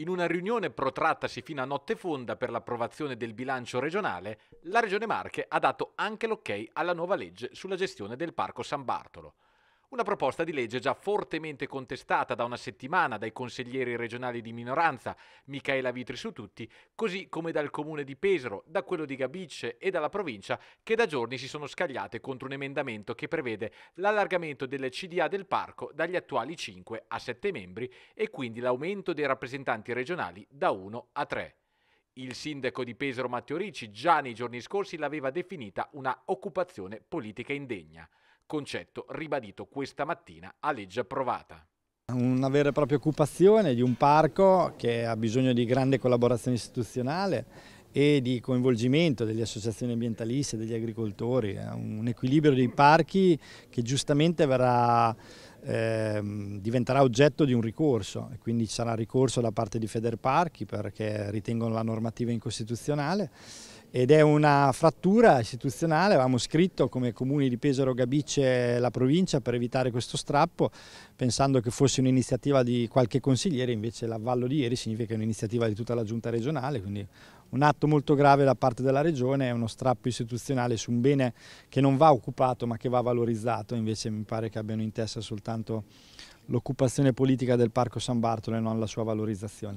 In una riunione protrattasi fino a notte fonda per l'approvazione del bilancio regionale, la Regione Marche ha dato anche l'ok alla nuova legge sulla gestione del Parco San Bartolo. Una proposta di legge già fortemente contestata da una settimana dai consiglieri regionali di minoranza, Michaela Vitri su tutti, così come dal comune di Pesaro, da quello di Gabicce e dalla provincia che da giorni si sono scagliate contro un emendamento che prevede l'allargamento delle CDA del parco dagli attuali 5 a 7 membri e quindi l'aumento dei rappresentanti regionali da 1 a 3. Il sindaco di Pesaro Matteo Ricci già nei giorni scorsi l'aveva definita una occupazione politica indegna concetto ribadito questa mattina a legge approvata. Una vera e propria occupazione di un parco che ha bisogno di grande collaborazione istituzionale e di coinvolgimento delle associazioni ambientaliste, e degli agricoltori, un equilibrio dei parchi che giustamente verrà, eh, diventerà oggetto di un ricorso e quindi ci sarà ricorso da parte di Federparchi perché ritengono la normativa incostituzionale ed è una frattura istituzionale, avevamo scritto come comuni di Pesaro, Gabice la provincia per evitare questo strappo, pensando che fosse un'iniziativa di qualche consigliere, invece l'avvallo di ieri significa che è un'iniziativa di tutta la giunta regionale, quindi un atto molto grave da parte della regione, è uno strappo istituzionale su un bene che non va occupato ma che va valorizzato, invece mi pare che abbiano in testa soltanto l'occupazione politica del Parco San Bartolo e non la sua valorizzazione.